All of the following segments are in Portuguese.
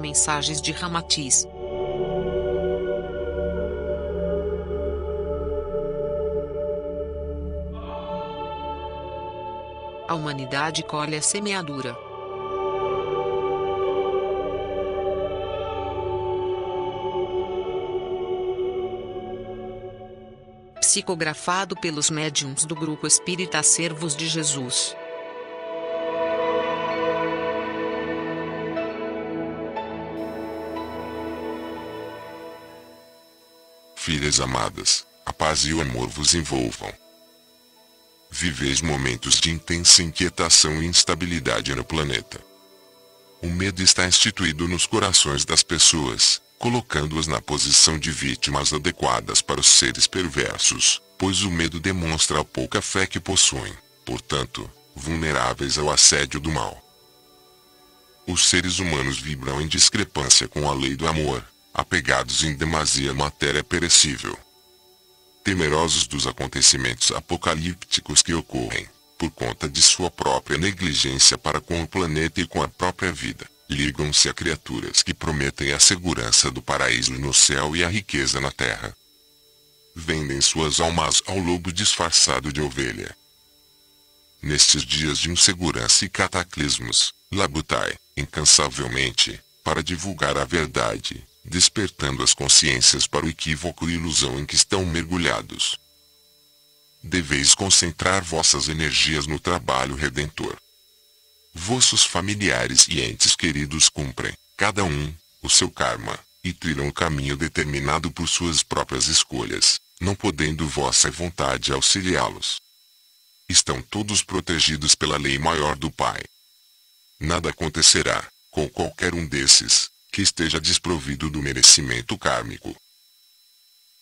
Mensagens de Ramatiz A humanidade colhe a semeadura. Psicografado pelos médiums do Grupo Espírita Servos de Jesus. filhas amadas, a paz e o amor vos envolvam. Viveis momentos de intensa inquietação e instabilidade no planeta. O medo está instituído nos corações das pessoas, colocando-as na posição de vítimas adequadas para os seres perversos, pois o medo demonstra a pouca fé que possuem, portanto, vulneráveis ao assédio do mal. Os seres humanos vibram em discrepância com a lei do amor, apegados em demasia à matéria perecível. Temerosos dos acontecimentos apocalípticos que ocorrem, por conta de sua própria negligência para com o planeta e com a própria vida, ligam-se a criaturas que prometem a segurança do paraíso no céu e a riqueza na terra. Vendem suas almas ao lobo disfarçado de ovelha. Nestes dias de insegurança e cataclismos, Labutai, incansavelmente, para divulgar a verdade, despertando as consciências para o equívoco e ilusão em que estão mergulhados. Deveis concentrar vossas energias no trabalho redentor. Vossos familiares e entes queridos cumprem, cada um, o seu karma, e trilham o caminho determinado por suas próprias escolhas, não podendo vossa vontade auxiliá-los. Estão todos protegidos pela lei maior do Pai. Nada acontecerá, com qualquer um desses, que esteja desprovido do merecimento kármico.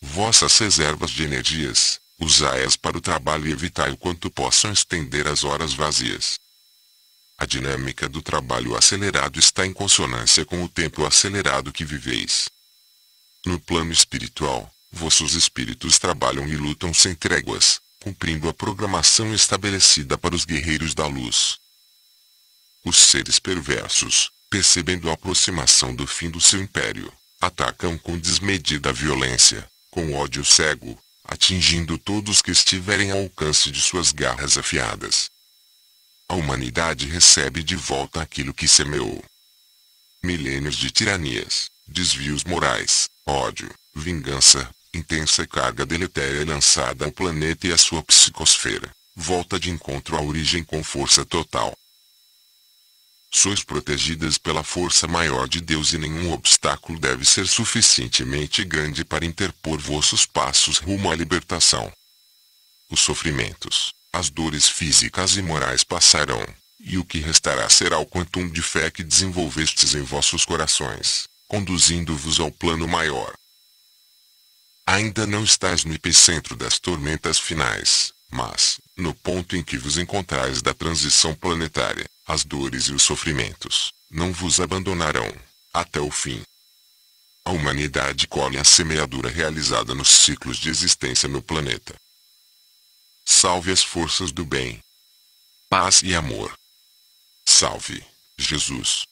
Vossas reservas de energias, usai-as para o trabalho e evitai o quanto possam estender as horas vazias. A dinâmica do trabalho acelerado está em consonância com o tempo acelerado que viveis. No plano espiritual, vossos espíritos trabalham e lutam sem tréguas, cumprindo a programação estabelecida para os guerreiros da luz. Os seres perversos, percebendo a aproximação do fim do seu império, atacam com desmedida violência, com ódio cego, atingindo todos que estiverem ao alcance de suas garras afiadas. A humanidade recebe de volta aquilo que semeou. Milênios de tiranias, desvios morais, ódio, vingança, intensa carga deletéria lançada ao planeta e à sua psicosfera, volta de encontro à origem com força total sois protegidas pela força maior de Deus e nenhum obstáculo deve ser suficientemente grande para interpor vossos passos rumo à libertação. Os sofrimentos, as dores físicas e morais passarão, e o que restará será o quantum de fé que desenvolvestes em vossos corações, conduzindo-vos ao plano maior. Ainda não estáis no epicentro das tormentas finais, mas, no ponto em que vos encontrais da transição planetária, as dores e os sofrimentos não vos abandonarão até o fim. A humanidade colhe a semeadura realizada nos ciclos de existência no planeta. Salve as forças do bem. Paz e amor. Salve, Jesus.